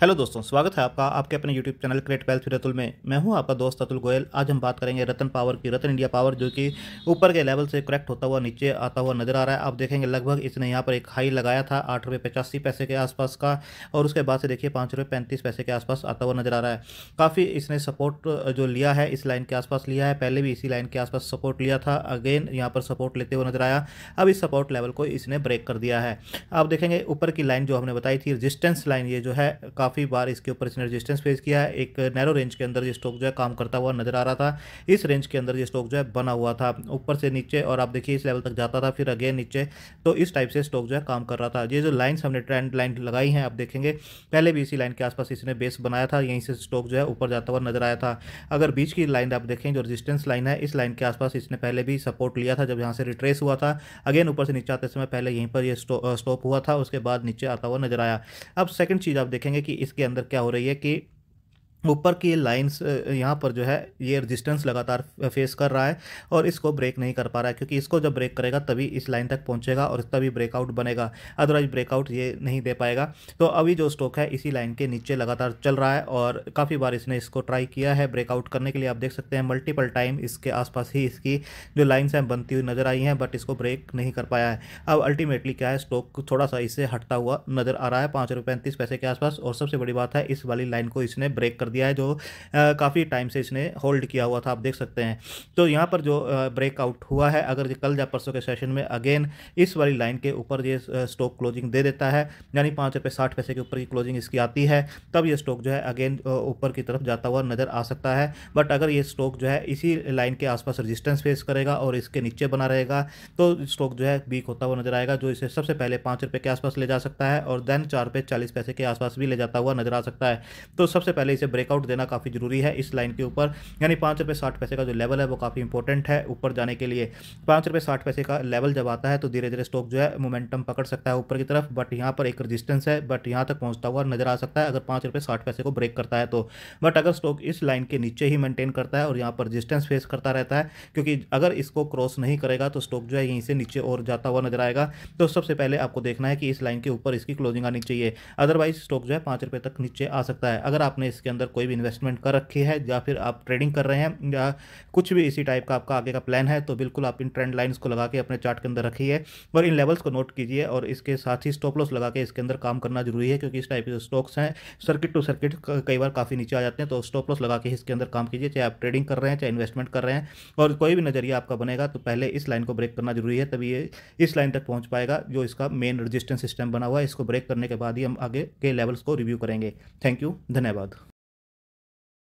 hello दोस्तों स्वागत है आपका आपके अपने YouTube channel create wealth Ratul में मैं हूं आपका दोस्त अतुल गोयल आज हम बात करेंगे रतन पावर की रतन इंडिया पावर जो कि ऊपर के लेवल से करेक्ट होता हुआ नीचे आता हुआ नजर आ रहा है आप देखेंगे लगभग इसने यहां पर एक हाई लगाया था आठ रुपये पचासी पैसे के आसपास का और उसके बाद से देखिए पाँच रुपये पैंतीस पैसे के आसपास आता हुआ नजर आ रहा है काफ़ी इसने सपोर्ट जो लिया है इस लाइन के आसपास लिया है पहले भी इसी लाइन के आसपास सपोर्ट लिया था अगेन यहाँ पर सपोर्ट लेते हुए नजर आया अब इस सपोर्ट लेवल को इसने ब्रेक कर दिया है आप देखेंगे ऊपर की लाइन जो हमने बताई थी रजिस्टेंस लाइन ये जो है काफ़ी बार इसके ऊपर इसने रजिस्टेंस फेस किया है एक नैरो रेंज के अंदर ये स्टॉक जो है काम करता हुआ नजर आ रहा था इस रेंज के अंदर ये स्टॉक जो है बना हुआ था ऊपर से नीचे और आप देखिए इस लेवल तक जाता था फिर अगेन नीचे तो इस टाइप से स्टॉक जो है काम कर रहा था ये जो लाइन्स हमने ट्रेंड लाइन लगाई हैं आप देखेंगे पहले भी इसी लाइन के आसपास इसने बेस बनाया था यहीं से स्टॉक जो है ऊपर जाता हुआ नजर आया था अगर बीच की लाइन आप देखें जो रजिस्टेंस लाइन है इस लाइन के आसपास इसने पहले भी सपोर्ट लिया था जब यहाँ से रिट्रेस हुआ था अगेन ऊपर से नीचे आते समय पहले यहीं पर यह स्टॉप हुआ था उसके बाद नीचे आता हुआ नजर आया अब सेकंड चीज़ आप देखेंगे कि इसके अंदर क्या हो रही है कि ऊपर की लाइंस यहाँ पर जो है ये रेजिस्टेंस लगातार फेस कर रहा है और इसको ब्रेक नहीं कर पा रहा है क्योंकि इसको जब ब्रेक करेगा तभी इस लाइन तक पहुँचेगा और तभी ब्रेकआउट बनेगा अदरवाइज ब्रेकआउट ये नहीं दे पाएगा तो अभी जो स्टॉक है इसी लाइन के नीचे लगातार चल रहा है और काफ़ी बार इसने इसको ट्राई किया है ब्रेकआउट करने के लिए आप देख सकते हैं मल्टीपल टाइम इसके आसपास ही इसकी जो लाइन्स हैं बनती हुई नज़र आई हैं बट इसको ब्रेक नहीं कर पाया है अब अल्टीमेटली क्या है स्टॉक थोड़ा सा इससे हटता हुआ नज़र आ रहा है पाँच रुपये पैंतीस पैसे के आसपास और सबसे बड़ी बात है इस वाली लाइन को इसने ब्रेक कर दिया दिया है जो काफ़ी टाइम से इसने होल्ड किया हुआ था आप देख सकते हैं तो यहाँ पर जो ब्रेकआउट हुआ है अगर कल या परसों के सेशन में अगेन इस वाली लाइन के ऊपर ये स्टॉक क्लोजिंग दे देता है यानी पाँच रुपये साठ पैसे के ऊपर की क्लोजिंग इसकी आती है तब ये स्टॉक जो है अगेन ऊपर की तरफ जाता हुआ नज़र आ सकता है बट अगर ये स्टॉक जो है इसी लाइन के आसपास रेजिस्टेंस फेस करेगा और इसके नीचे बना रहेगा तो स्टॉक जो है वीक होता हुआ नजर आएगा जो इसे सबसे पहले पाँच रुपये के आसपास ले जा सकता है और देन चार रुपये चालीस पैसे के आसपास भी ले जाता हुआ नजर आ सकता है तो सबसे पहले इसे ब्रेकआउट देना काफ़ी ज़रूरी है इस लाइन के ऊपर यानी पाँच रुपये साठ पैसे का जो लेवल है वो काफ़ी इंपॉर्टेंट है ऊपर जाने के लिए पाँच रुपये साठ पैसे का लेवल जब आता है तो धीरे धीरे स्टॉक जो है मोमेंटम पकड़ सकता है ऊपर की तरफ बट यहाँ पर एक रजिस्टेंस है बट यहाँ तक पहुँचता हुआ नजर आ सकता है अगर पाँच रुपये साठ पैसे को ब्रेक करता है तो बट अगर स्टॉक इस लाइन के नीचे ही मेंटेन करता है और यहाँ पर रजिस्टेंस फेस करता रहता है क्योंकि अगर इसको क्रॉस नहीं करेगा तो स्टॉक जो है यहीं से नीचे और जाता हुआ नजर आएगा तो सबसे पहले आपको देखना है कि इस लाइन के ऊपर इसकी क्लोजिंग आनी चाहिए अदरवाइज स्टॉक जो है पाँच रुपये तक नीचे आ सकता है अगर आपने इसके अंदर अगर कोई भी इन्वेस्टमेंट कर रखी है या फिर आप ट्रेडिंग कर रहे हैं या कुछ भी इसी टाइप का आपका आगे का प्लान है तो बिल्कुल आप इन ट्रेंड लाइन्स को लगा के अपने चार्ट के अंदर रखिए और इन लेवल्स को नोट कीजिए और इसके साथ ही स्टॉप लॉस लगा के इसके अंदर काम करना जरूरी है क्योंकि इस टाइप के स्टॉक्स हैं सर्किट टू सर्किट कई बार काफ़ी नीचे आ जाते हैं तो स्टॉप लॉस लगा के इसके अंदर काम कीजिए चाहे आप ट्रेडिंग कर रहे हैं चाहे इन्वेस्टमेंट कर रहे हैं और कोई भी नज़रिया आपका बनेगा तो पहले इस लाइन को ब्रेक करना जरूरी है तभी ये इस लाइन तक पहुँच पाएगा जो इसका मेन रजिस्टेंस सिस्टम बना हुआ है इसको ब्रेक करने के बाद ही हम आगे के लेवल्स को रिव्यू करेंगे थैंक यू धन्यवाद